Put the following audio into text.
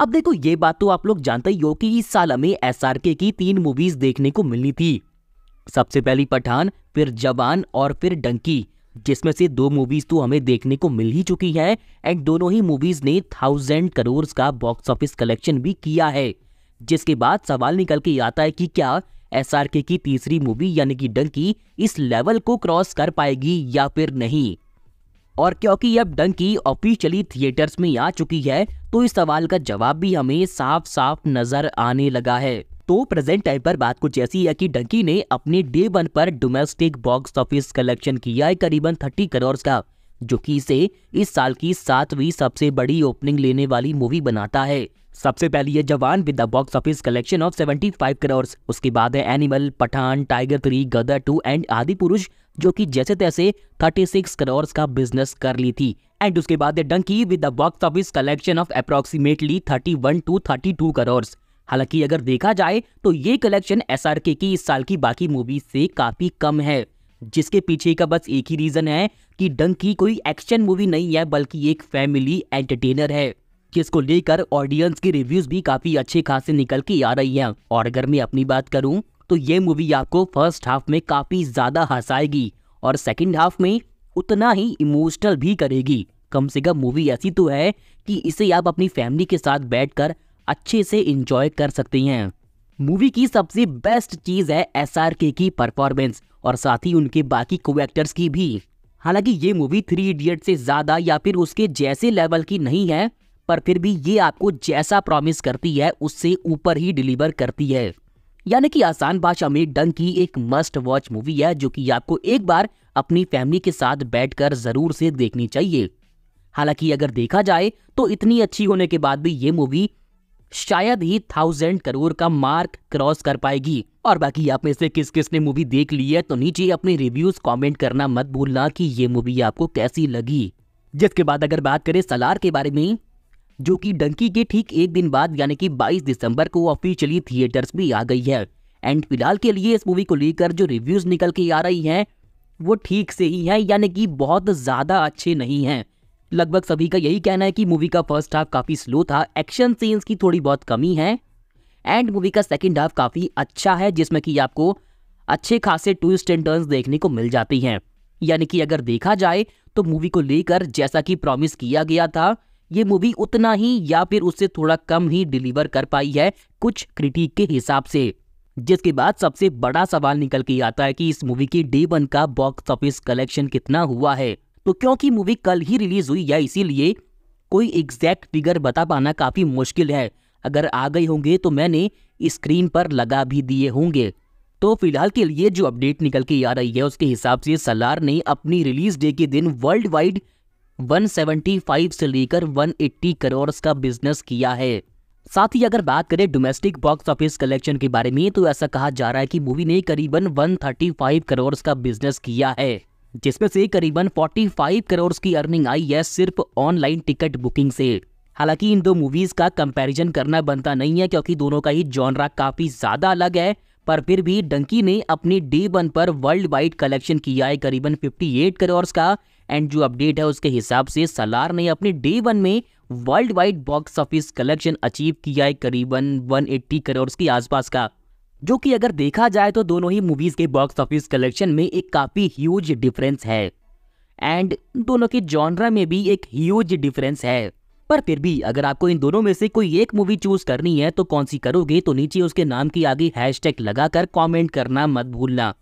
अब देखो ये बात तो आप लोग जानते ही हो कि इस साल हमें एस की तीन मूवीज देखने को मिलनी थी सबसे पहली पठान फिर जवान और फिर डंकी जिसमें से दो मूवीज तो हमें देखने को मिल ही चुकी हैं एंड दोनों ही मूवीज ने थाउजेंड करोड़ का बॉक्स ऑफिस कलेक्शन भी किया है जिसके बाद सवाल निकल के आता है कि क्या एस की तीसरी मूवी यानी कि डंकी इस लेवल को क्रॉस कर पाएगी या फिर नहीं और क्योंकि अब डंकी ऑफिशियली थिएटर्स में आ चुकी है तो इस सवाल का जवाब भी हमें साफ साफ नजर आने लगा है तो प्रेजेंट टाइम पर बात कुछ ऐसी है कि डंकी ने अपने डे वन पर डोमेस्टिक बॉक्स ऑफिस कलेक्शन किया है करीबन थर्टी करोड़ का जो कि इसे इस साल की सातवीं सबसे बड़ी ओपनिंग लेने वाली मूवी बनाता है सबसे पहली है Jawan with the box office collection of 75 crore उसके बाद है Animal Pathaan Tiger three Gadar two and Adipurush जो कि जैसे तैसे 36 करोड़ का बिजनेस कर ली थी एंड उसके बाद है Dunki with the box office collection of approximately 31 to 32 crore हालांकि अगर देखा जाए तो ये कलेक्शन एस की इस साल की बाकी मूवी से काफ़ी कम है जिसके पीछे का बस एक ही रीज़न है कि डंकी कोई एक्शन मूवी नहीं है बल्कि एक फैमिली एंटरटेनर है जिसको लेकर ऑडियंस की रिव्यूज भी काफी अच्छे खासे निकल के आ रही है और अगर मैं अपनी बात करूँ तो ये मूवी आपको फर्स्ट हाफ में काफी ज्यादा हंसाएगी और सेकेंड हाफ में उतना ही इमोशनल भी करेगी कम से कम मूवी ऐसी तो है कि इसे आप अपनी फैमिली के साथ बैठकर अच्छे से इंजॉय कर सकते हैं मूवी की सबसे बेस्ट चीज है एस की परफॉर्मेंस और साथ ही उनके बाकी को एक्टर्स की भी हालांकि ये मूवी थ्री इडियट से ज्यादा या फिर उसके जैसे लेवल की नहीं है पर फिर भी ये आपको जैसा प्रॉमिस करती है उससे ऊपर ही डिलीवर करती है यानी कि आसान भाषा में डंग की एक मस्ट वॉच मूवी है जो कि आपको एक बार अपनी फैमिली के साथ बैठकर जरूर से देखनी चाहिए हालांकि अगर देखा जाए तो इतनी अच्छी होने के बाद भी ये मूवी शायद ही थाउजेंड करोड़ का मार्क क्रॉस कर पाएगी और बाकी आप में से किस किस ने मूवी देख ली है तो नीचे अपने रिव्यूज कमेंट करना मत भूलना कि ये मूवी आपको कैसी लगी जिसके बाद अगर बात करें सलार के बारे में जो कि डंकी के ठीक एक दिन बाद यानी कि 22 दिसंबर को ऑफिशियली थिएटर्स में आ गई है एंड फिलहाल के लिए इस मूवी को लेकर जो रिव्यूज़ निकल के आ रही हैं वो ठीक से ही हैं यानी कि बहुत ज़्यादा अच्छे नहीं हैं लगभग सभी का यही कहना है कि मूवी का फर्स्ट हाफ काफ़ी स्लो था एक्शन सीन्स की थोड़ी बहुत कमी है एंड मूवी का सेकेंड हाफ काफ़ी अच्छा है जिसमें कि आपको अच्छे खासे ट्विस्ट एंड टर्न्स देखने को मिल जाती हैं यानी कि अगर देखा जाए तो मूवी को लेकर जैसा कि प्रॉमिस किया गया था ये मूवी उतना ही या फिर उससे थोड़ा कम ही डिलीवर कर पाई है कुछ क्रिटिक के हिसाब से जिसके बाद सबसे बड़ा सवाल निकल के आता है कि इस मूवी की डे वन का बॉक्स ऑफिस कलेक्शन कितना हुआ है तो क्योंकि मूवी कल ही रिलीज हुई है इसीलिए कोई एग्जैक्ट फिगर बता पाना काफ़ी मुश्किल है अगर आ गए होंगे तो मैंने स्क्रीन पर लगा भी दिए होंगे तो फिलहाल के लिए जो अपडेट निकल के आ रही है उसके हिसाब से सलार ने अपनी रिलीज डे के दिन वर्ल्ड वाइड 175 से लेकर 180 करोड़ का बिजनेस किया है साथ ही अगर बात करें डोमेस्टिक बॉक्स ऑफिस कलेक्शन के बारे में तो ऐसा कहा जा रहा है कि मूवी ने करीबन 135 करोड़ का बिजनेस किया है जिसमें से करीबन 45 करोड़ की अर्निंग आई है सिर्फ ऑनलाइन टिकट बुकिंग से हालांकि इन दो मूवीज का कंपैरिजन करना बनता नहीं है क्योंकि दोनों का ही जॉनरा काफी ज्यादा अलग है पर फिर भी डंकी ने अपनी डी वन पर वर्ल्ड वाइड कलेक्शन किया है करीबन 58 करोड़ का एंड जो अपडेट है उसके हिसाब से सलार ने अपने डे वन में worldwide box office collection achieve किया है करीबन 180 करोड़ के आसपास का जो कि अगर देखा जाए तो दोनों ही मूवीज के बॉक्स ऑफिस कलेक्शन में एक काफ़ी ह्यूज डिफरेंस है एंड दोनों के जॉनरा में भी एक ह्यूज डिफरेंस है पर फिर भी अगर आपको इन दोनों में से कोई एक मूवी चूज करनी है तो कौन सी करोगे तो नीचे उसके नाम की आगे हैशटैग लगाकर कमेंट करना मत भूलना